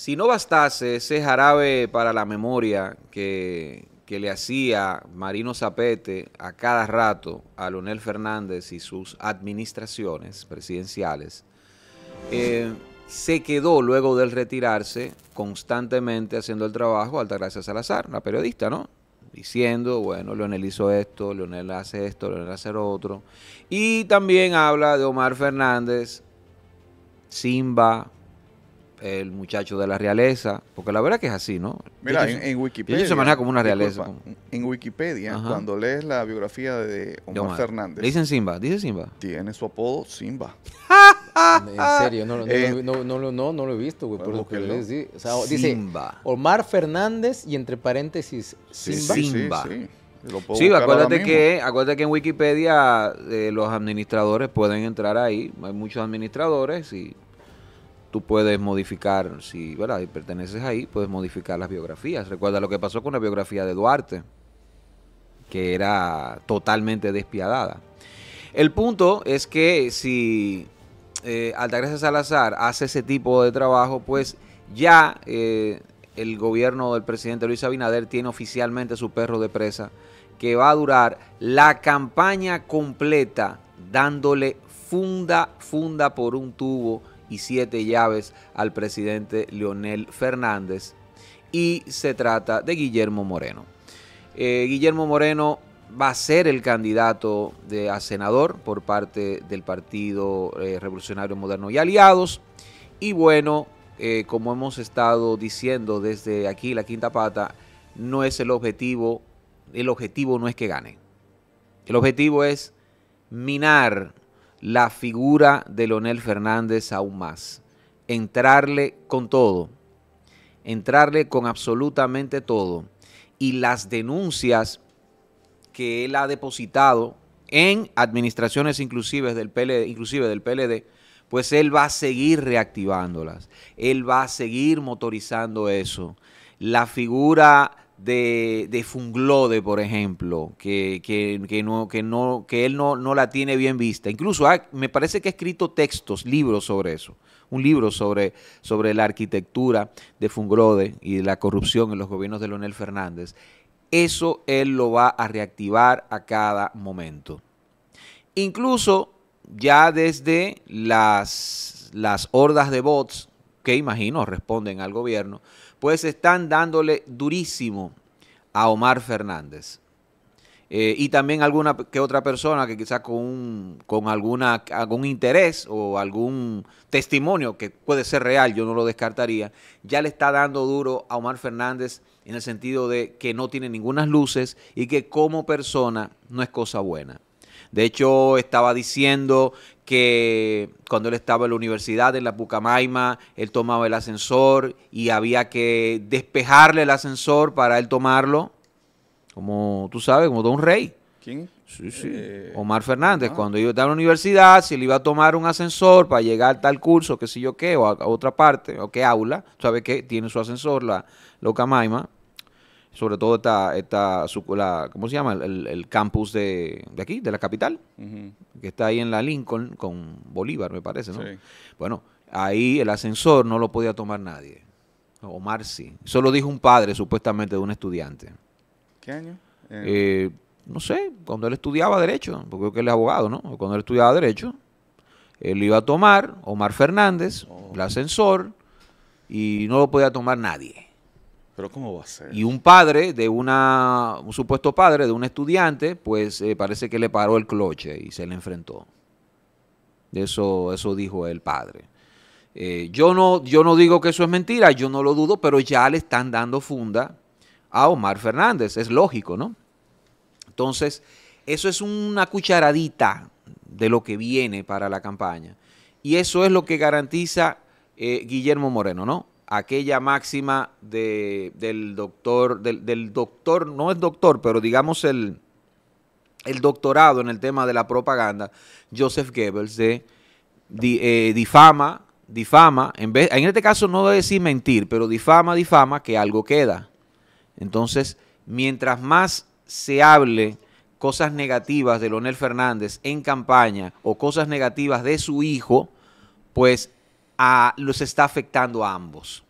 Si no bastase ese jarabe para la memoria que, le hacía Marino Zapete a cada rato a Leonel Fernández y sus administraciones presidenciales, eh, se quedó luego del retirarse constantemente haciendo el trabajo Altagracia Salazar, la periodista, ¿no? Diciendo, bueno, Leonel hizo esto, Leonel hace esto, Leonel hace lo otro. Y también habla de Omar Fernández, Simba, el muchacho de la realeza, porque la verdad que es así, ¿no? Mira, en, Wikipedia. Ellos se maneja como una realeza. En Wikipedia, cuando lees la biografía de Omar, Fernández. dicen Simba, dice Simba. Tiene su apodo Simba. en serio, no, no, eh, no, no, lo he visto, güey. Por lo que O sea, dice Omar Fernández y entre paréntesis Simba. Sí, sí, sí, acuérdate que, acuérdate que en Wikipedia eh, los administradores pueden entrar ahí. Hay muchos administradores y tú puedes modificar, si perteneces ahí, puedes modificar las biografías. Recuerda lo que pasó con la biografía de Duarte, que era totalmente despiadada. El punto es que si eh, Altagracia Salazar hace ese tipo de trabajo, pues ya eh, el gobierno del presidente Luis Abinader tiene oficialmente su perro de presa, que va a durar la campaña completa dándole funda, funda por un tubo y siete llaves al presidente Leonel Fernández. Y se trata de Guillermo Moreno. Eh, Guillermo Moreno va a ser el candidato de, a senador por parte del Partido eh, Revolucionario Moderno y Aliados. Y bueno, eh, como hemos estado diciendo desde aquí, la quinta pata, no es el objetivo, el objetivo no es que gane. El objetivo es minar la figura de Leonel Fernández aún más. Entrarle con todo, entrarle con absolutamente todo. Y las denuncias que él ha depositado en administraciones inclusive del PLD, inclusive del PLD pues él va a seguir reactivándolas, él va a seguir motorizando eso. La figura de, Funglode, por ejemplo, que, no, que, no, que él no, no la tiene bien vista. Incluso me parece que ha escrito textos, libros sobre eso. Un libro sobre, sobre la arquitectura de Funglode y la corrupción en los gobiernos de Leonel Fernández. Eso él lo va a reactivar a cada momento. Incluso ya desde las, las hordas de bots que imagino responden al gobierno, pues están dándole durísimo a Omar Fernández. Eh, y también alguna que otra persona que quizás con, con alguna, algún interés o algún testimonio que puede ser real, yo no lo descartaría, ya le está dando duro a Omar Fernández en el sentido de que no tiene ninguna luces y que como persona no es cosa buena. De hecho, estaba diciendo que cuando él estaba en la universidad, en la Pucamaima, él tomaba el ascensor y había que despejarle el ascensor para él tomarlo, como tú sabes, como Don rey. ¿Quién? Sí, sí. Eh, Omar Fernández, cuando yo estaba en la universidad, si él iba a tomar un ascensor para llegar a tal curso, que sé yo qué, o a, otra parte, o qué aula, sabes que Tiene su ascensor, la Locamaima sobre todo esta, esta la, ¿cómo se llama? El, campus de, aquí, de la capital, que está ahí en la Lincoln con Bolívar, me parece, ¿no? Bueno, ahí el ascensor no lo podía tomar nadie. Omar sí. Eso lo dijo un padre, supuestamente, de un estudiante. ¿Qué año? Eh. Eh, no sé, cuando él estudiaba Derecho, porque él es abogado, ¿no? Cuando él estudiaba Derecho, él iba a tomar Omar Fernández, oh. el ascensor, y no lo podía tomar nadie. ¿cómo va a ser? Y un padre de una, un supuesto padre de un estudiante, pues eh, parece que le paró el cloche y se le enfrentó. Eso, eso dijo el padre. Eh, yo, no, yo no digo que eso es mentira, yo no lo dudo, pero ya le están dando funda a Omar Fernández. Es lógico, ¿no? Entonces, eso es una cucharadita de lo que viene para la campaña. Y eso es lo que garantiza eh, Guillermo Moreno, ¿no? aquella máxima del doctor, del, doctor, no es doctor, pero digamos el, el doctorado en el tema de la propaganda, Joseph Goebbels, de, eh, difama, difama, en, vez, en este caso no debe decir mentir, pero difama, difama, que algo queda. Entonces, mientras más se hable cosas negativas de Leonel Fernández en campaña o cosas negativas de su hijo, pues a, los está afectando a ambos.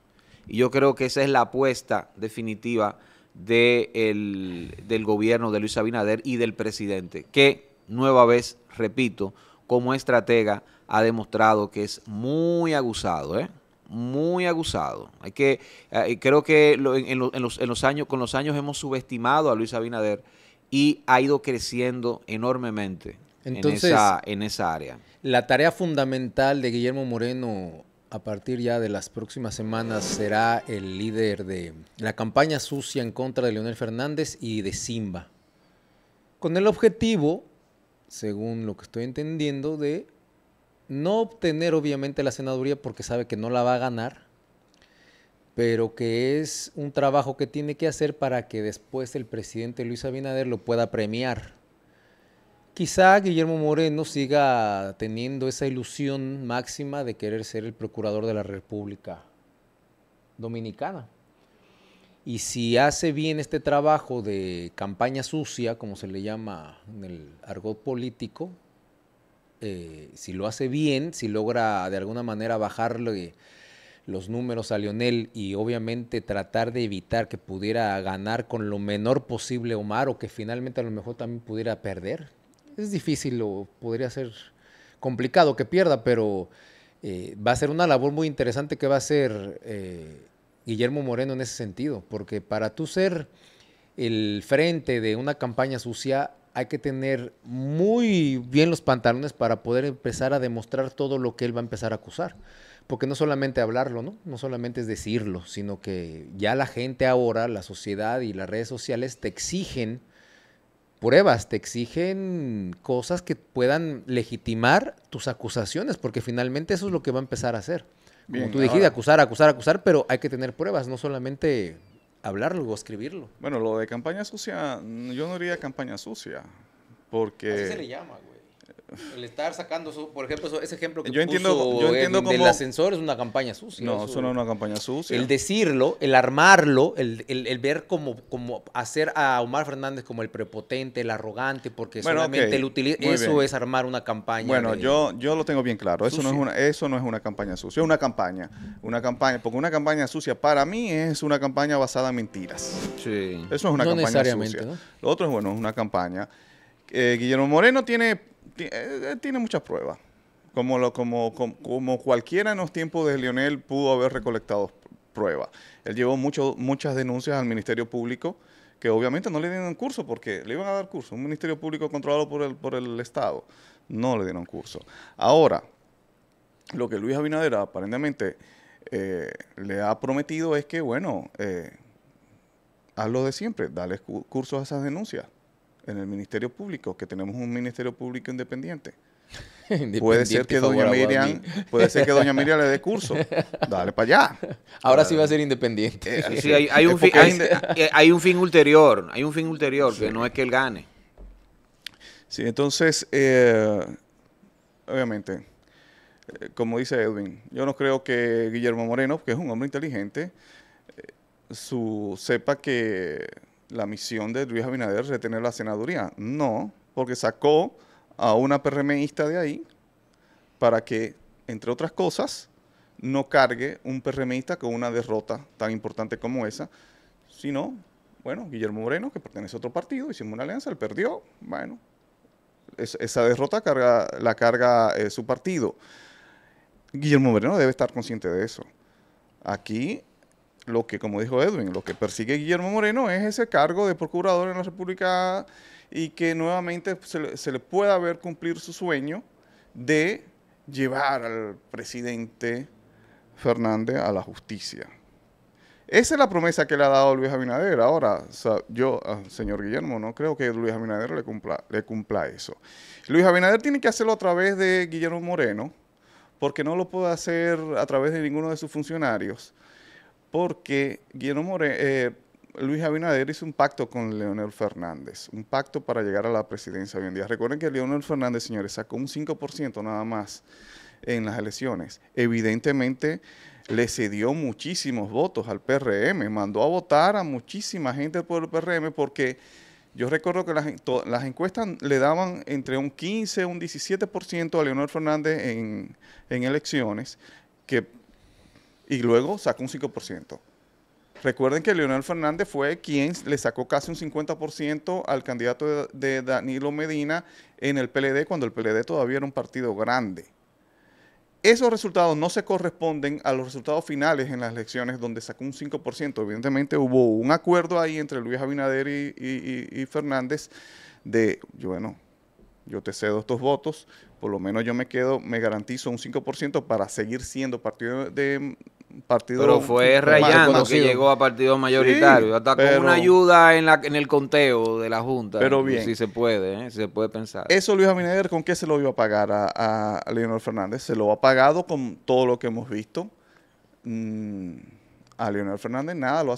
Y yo creo que esa es la apuesta definitiva del gobierno de Luis Abinader y del presidente, que nueva vez, repito, como estratega ha demostrado que es muy aguzado, ¿eh? muy aguzado. Hay que, eh, creo que en, en, los, en, los, años, con los años hemos subestimado a Luis Abinader y ha ido creciendo enormemente entonces, en esa, área. La tarea fundamental de Guillermo Moreno a partir ya de las próximas semanas será el líder de la campaña sucia en contra de Leonel Fernández y de Simba. Con el objetivo, según lo que estoy entendiendo, de no obtener obviamente la senaduría porque sabe que no la va a ganar, pero que es un trabajo que tiene que hacer para que después el presidente Luis Abinader lo pueda premiar quizá Guillermo Moreno siga teniendo esa ilusión máxima de querer ser el procurador de la República Dominicana. Y si hace bien este trabajo de campaña sucia, como se le llama en el argot político, eh, si lo hace bien, si logra de alguna manera bajarle los números a Lionel y obviamente tratar de evitar que pudiera ganar con lo menor posible Omar o que finalmente a lo mejor también pudiera perder, es difícil o podría ser complicado que pierda, pero eh, va a ser una labor muy interesante que va a hacer eh, Guillermo Moreno en ese sentido, porque para tú ser el frente de una campaña sucia hay que tener muy bien los pantalones para poder empezar a demostrar todo lo que él va a empezar a acusar. Porque no solamente hablarlo, ¿no? No solamente es decirlo, sino que ya la gente ahora, la sociedad y las redes sociales te exigen pruebas, te exigen cosas que puedan legitimar tus acusaciones, porque finalmente eso es lo que va a empezar a hacer. Como tú dijiste, acusar, acusar, acusar, pero hay que tener pruebas, no solamente hablarlo o escribirlo. Bueno, lo de campaña sucia, yo no diría campaña sucia, porque... Así se le llama, el estar sacando, su, por ejemplo, ese ejemplo que yo entiendo, yo entiendo como... del ascensor es una campaña sucia. No, eso, no es una campaña sucia. El decirlo, el armarlo, el, el, ver como, como hacer a Omar Fernández como el prepotente, el arrogante, porque solamente el utiliza... eso es armar una campaña. Bueno, yo, yo lo tengo bien claro. Eso no, es una, eso no es una campaña sucia, es una campaña. Una campaña, porque una campaña sucia para mí es una campaña basada en mentiras. Sí. Eso es una campaña sucia. Lo otro es, bueno, es una campaña. Eh, Guillermo Moreno tiene eh, eh, tiene muchas pruebas. Como, lo, como, como, cualquiera en los tiempos de Lionel pudo haber recolectado pruebas. Él llevó muchas denuncias al Ministerio Público que obviamente no le dieron curso porque le iban a dar curso. Un Ministerio Público controlado por el, por el Estado no le dieron curso. Ahora, lo que Luis Abinader aparentemente eh, le ha prometido es que, bueno, eh, haz lo de siempre, dale curso cursos a esas denuncias en el Ministerio Público, que tenemos un Ministerio Público independiente. Puede ser que doña Miriam, puede ser que doña Miriam le dé curso. Dale para allá. Ahora sí ah. va a ser independiente. Eh, hay, un fin, eh, hay, un fin, ulterior, hay un fin ulterior que no es que él gane. Sí, entonces, eh, obviamente, como dice Edwin, yo no creo que Guillermo Moreno, que es un hombre inteligente, su sepa que la misión de Luis Abinader retener la senaduría. No, porque sacó a una PRMista de ahí para que, entre otras cosas, no cargue un PRMista con una derrota tan importante como esa, sino, bueno, Guillermo Moreno, que pertenece a otro partido, hicimos una alianza, él perdió, bueno, esa derrota carga, la carga eh, su partido. Guillermo Moreno debe estar consciente de eso. Aquí lo que, como dijo Edwin, lo que persigue Guillermo Moreno es ese cargo de procurador en la República y que nuevamente se le, pueda ver cumplir su sueño de llevar al presidente Fernández a la justicia. Esa es la promesa que le ha dado Luis Abinader. Ahora, yo, ah, señor Guillermo, no creo que Luis Abinader le cumpla eso. Luis Abinader tiene que hacerlo a través de Guillermo Moreno, porque no lo puede hacer a través de ninguno de sus funcionarios porque Guillermo More, eh, Luis Abinader hizo un pacto con Leonel Fernández, un pacto para llegar a la presidencia hoy en día. Recuerden que Leonel Fernández, señores, sacó un 5% nada más en las elecciones. Evidentemente le cedió muchísimos votos al PRM, mandó a votar a muchísima gente por el PRM porque yo recuerdo que las, encuestas le daban entre un 15 y un 17% a Leonel Fernández en, en elecciones, que y luego sacó un 5%. Recuerden que Leonel Fernández fue quien le sacó casi un 50% al candidato de, Danilo Medina en el PLD cuando el PLD todavía era un partido grande. Esos resultados no se corresponden a los resultados finales en las elecciones donde sacó un 5%. Evidentemente hubo un acuerdo ahí entre Luis Abinader y, Fernández de, bueno, yo te cedo estos votos, por lo menos yo me quedo, me garantizo un 5% para seguir siendo partido de, pero fue rayando que llegó a partido mayoritario, hasta con una ayuda en, la, en el conteo de la Junta. Pero bien. Si se puede, ¿eh? se puede pensar. Eso Luis Abinader, ¿con qué se lo iba a pagar a, Leonel Fernández? Se lo ha pagado con todo lo que hemos visto. Mm, a Leonel Fernández nada, lo ha,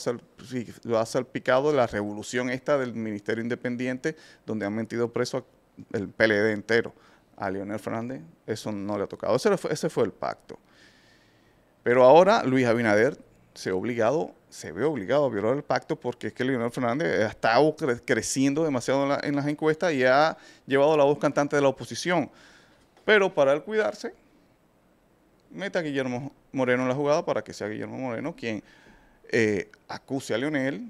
lo ha salpicado la revolución esta del Ministerio Independiente, donde han metido preso el PLD entero. A Leonel Fernández eso no le ha tocado. ese fue el pacto. Pero ahora Luis Abinader se, ha obligado, se ve obligado a violar el pacto porque es que Leonel Fernández ha estado creciendo demasiado en, las encuestas y ha llevado la voz cantante de la oposición. Pero para el cuidarse, meta a Guillermo Moreno en la jugada para que sea Guillermo Moreno quien eh, acuse a Leonel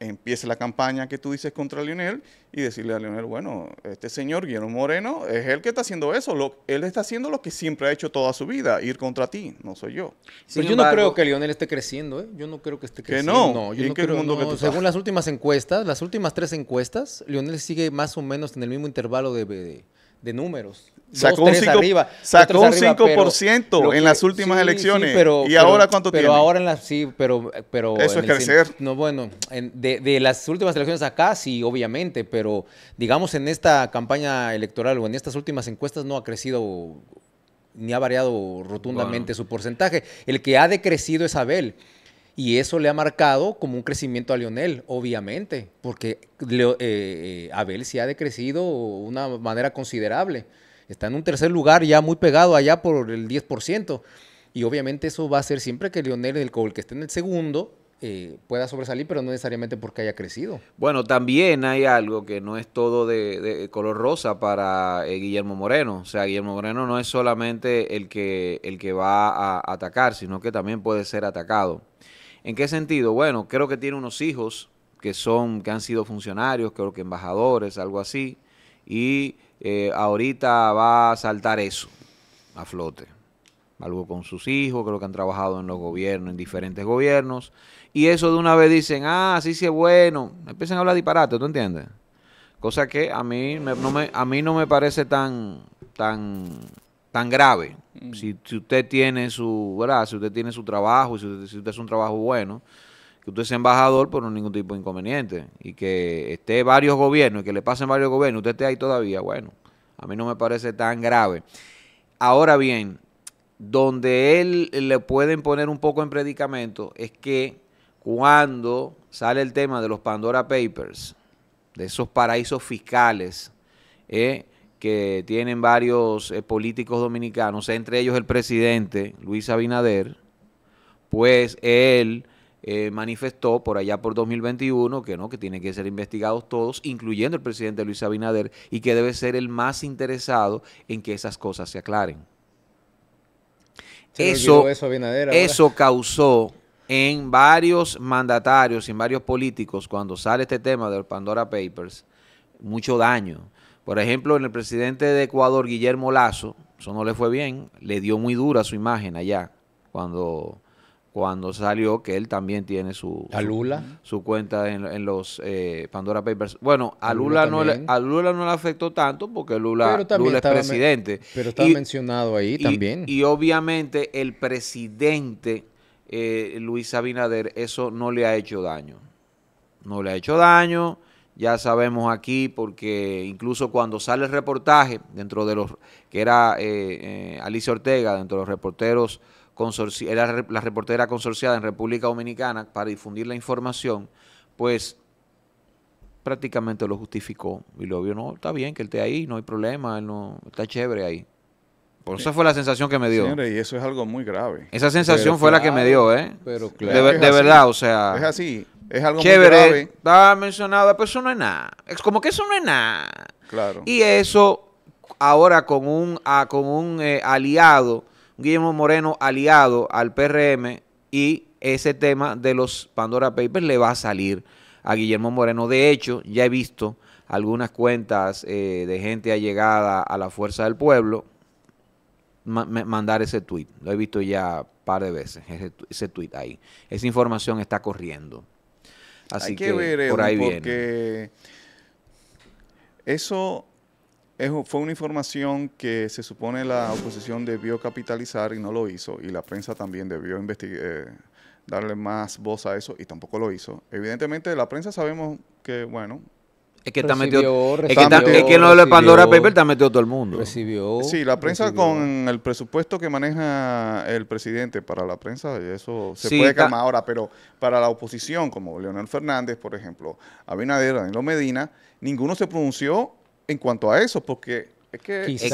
empiece la campaña que tú dices contra Lionel y decirle a Lionel, bueno, este señor Guillermo Moreno es el que está haciendo eso, él está haciendo lo que siempre ha hecho toda su vida, ir contra ti, no soy yo. Pero yo no creo que Lionel esté creciendo, ¿eh? yo no creo que esté creciendo. Que no, yo no creo, mundo Según las últimas encuestas, las últimas tres encuestas, Lionel sigue más o menos en el mismo intervalo de, de de números. Sacó un 5%, sacó un 5% en las últimas elecciones. ¿Y ahora cuánto pero ahora en las, sí, pero... pero Eso es crecer. No, bueno, de, las últimas elecciones acá sí, obviamente, pero digamos en esta campaña electoral o en estas últimas encuestas no ha crecido ni ha variado rotundamente su porcentaje. El que ha decrecido es Abel. Y eso le ha marcado como un crecimiento a Lionel, obviamente, porque eh, eh, Abel se ha decrecido de una manera considerable. Está en un tercer lugar ya muy pegado allá por el 10%. Y obviamente eso va a ser siempre que Lionel, el, que esté en el segundo, eh, pueda sobresalir, pero no necesariamente porque haya crecido. Bueno, también hay algo que no es todo de, color rosa para Guillermo Moreno. O sea, Guillermo Moreno no es solamente el que, el que va a atacar, sino que también puede ser atacado. ¿En qué sentido? Bueno, creo que tiene unos hijos que son, que han sido funcionarios, creo que embajadores, algo así, y eh, ahorita va a saltar eso a flote. Algo con sus hijos, creo que han trabajado en los gobiernos, en diferentes gobiernos, y eso de una vez dicen, ah, sí, sí es bueno, empiezan a hablar disparate, ¿tú entiendes? Cosa que a mí, no, me, a mí no me parece tan, tan tan grave. Mm. Si, usted tiene su, Si usted tiene su trabajo, si usted, si usted es un trabajo bueno, que usted es embajador por no ningún tipo de inconveniente y que esté varios gobiernos y que le pasen varios gobiernos, usted esté ahí todavía, bueno, a mí no me parece tan grave. Ahora bien, donde él le pueden poner un poco en predicamento es que cuando sale el tema de los Pandora Papers, de esos paraísos fiscales, eh, que tienen varios eh, políticos dominicanos, entre ellos el presidente Luis Abinader, pues él eh, manifestó por allá por 2021 que no, que tienen que ser investigados todos, incluyendo el presidente Luis Abinader, y que debe ser el más interesado en que esas cosas se aclaren. eso, causó en varios mandatarios, en varios políticos, cuando sale este tema del Pandora Papers, mucho daño por ejemplo, en el presidente de Ecuador, Guillermo Lazo, eso no le fue bien, le dio muy dura su imagen allá cuando, cuando salió, que él también tiene su, su, cuenta en, los eh, Pandora Papers. Bueno, a, Lula, no le, a Lula no le afectó tanto porque Lula, Lula es presidente. Pero está mencionado ahí también. Y, obviamente el presidente eh, Luis Abinader, eso no le ha hecho daño. No le ha hecho daño ya sabemos aquí, porque incluso cuando sale el reportaje, dentro de los que era eh, eh Alicia Ortega, dentro de los reporteros, era la reportera consorciada en República Dominicana para difundir la información, pues prácticamente lo justificó y lo vio, no, está bien que él esté ahí, no hay problema, no, está chévere ahí. Por eso fue la sensación que me dio. Señores, y eso es algo muy grave. Esa sensación fue la que me dio, ¿eh? Pero claro. De, verdad, o sea. Es así. Es algo Muy grave. Estaba mencionado, pero eso no es nada. Es como que eso no es nada. Claro. Y eso, ahora con un, a, ah, con un eh, aliado, Guillermo Moreno aliado al PRM y ese tema de los Pandora Papers le va a salir a Guillermo Moreno. De hecho, ya he visto algunas cuentas eh, de gente allegada a la fuerza del pueblo mandar ese tweet. Lo he visto ya un par de veces, ese, ese tweet ahí. Esa información está corriendo. Así Hay que, ver, por ahí porque eso fue una información que se supone la oposición debió capitalizar y no lo hizo, y la prensa también debió eh, darle más voz a eso y tampoco lo hizo. Evidentemente la prensa sabemos que, bueno, es que está metido. Pandora Paper está metido todo el mundo. Recibió. Sí, la prensa con el presupuesto que maneja el presidente para la prensa, eso se puede calmar ahora, pero para la oposición, como Leonel Fernández, por ejemplo, Abinader, Danilo Medina, ninguno se pronunció en cuanto a eso, porque es que si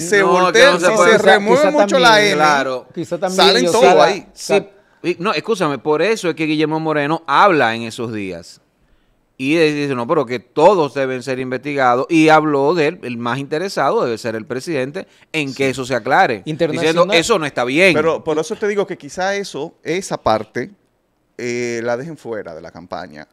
se, no, voltea, remueve mucho también, la claro. salen todos ahí. no, escúchame, por eso es que Guillermo Moreno habla en esos días. Y dice, no, pero que todos deben ser investigados. Y habló del el más interesado debe ser el presidente, en que eso se aclare. Diciendo, eso no está bien. Pero por eso te digo que quizá eso, esa parte, eh, la dejen fuera de la campaña.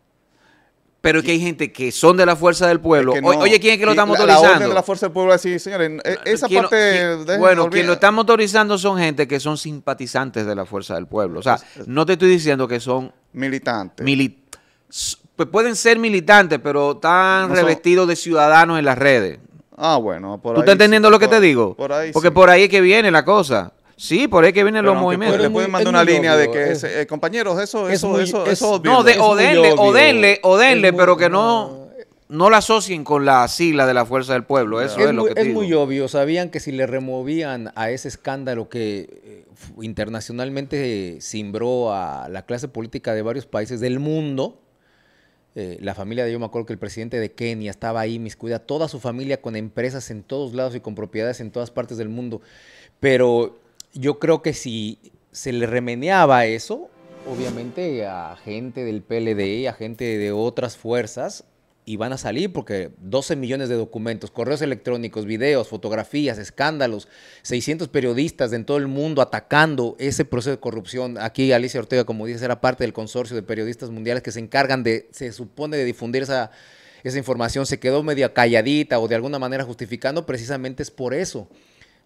Pero es que hay gente que son de la fuerza del pueblo. Oye, ¿quién es que lo está motorizando? La, orden de la fuerza del pueblo, señores, esa parte... bueno, quien lo está motorizando son gente que son simpatizantes de la fuerza del pueblo. O sea, no te estoy diciendo que son... Militantes. Mili pues pueden ser militantes, pero están revestidos de ciudadanos en las redes. Ah, bueno, por ¿Tú estás entendiendo lo que te digo? Por ahí Porque por ahí es que viene la cosa. Sí, por ahí es que vienen los movimientos. Le pueden mandar una línea de que, eh, compañeros, eso, eso, eso, No, de, o, denle, o denle, pero que no, no la asocien con la sigla de la Fuerza del Pueblo. Eso es, lo que te Es muy obvio, sabían que si le removían a ese escándalo que eh, internacionalmente eh, cimbró a la clase política de varios países del mundo, eh, la familia de yo me acuerdo que el presidente de Kenia estaba ahí, miscuida, toda su familia con empresas en todos lados y con propiedades en todas partes del mundo. Pero yo creo que si se le remeneaba eso, obviamente a gente del PLD, a gente de otras fuerzas, y van a salir porque 12 millones de documentos, correos electrónicos, videos, fotografías, escándalos, 600 periodistas en todo el mundo atacando ese proceso de corrupción. Aquí Alicia Ortega, como dice, era parte del consorcio de periodistas mundiales que se encargan de, se supone, de difundir esa, información. Se quedó media calladita o de alguna manera justificando, precisamente es por eso.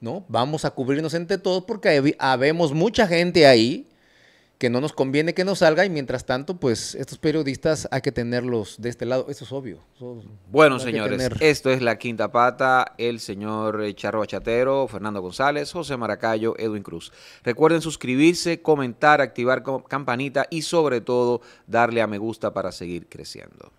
¿no? Vamos a cubrirnos entre todos porque habemos mucha gente ahí que no nos conviene que nos salga y mientras tanto, pues estos periodistas hay que tenerlos de este lado, eso es obvio. bueno, señores, esto es La Quinta Pata, el señor Charro Bachatero, Fernando González, José Maracayo, Edwin Cruz. Recuerden suscribirse, comentar, activar campanita y sobre todo darle a me gusta para seguir creciendo.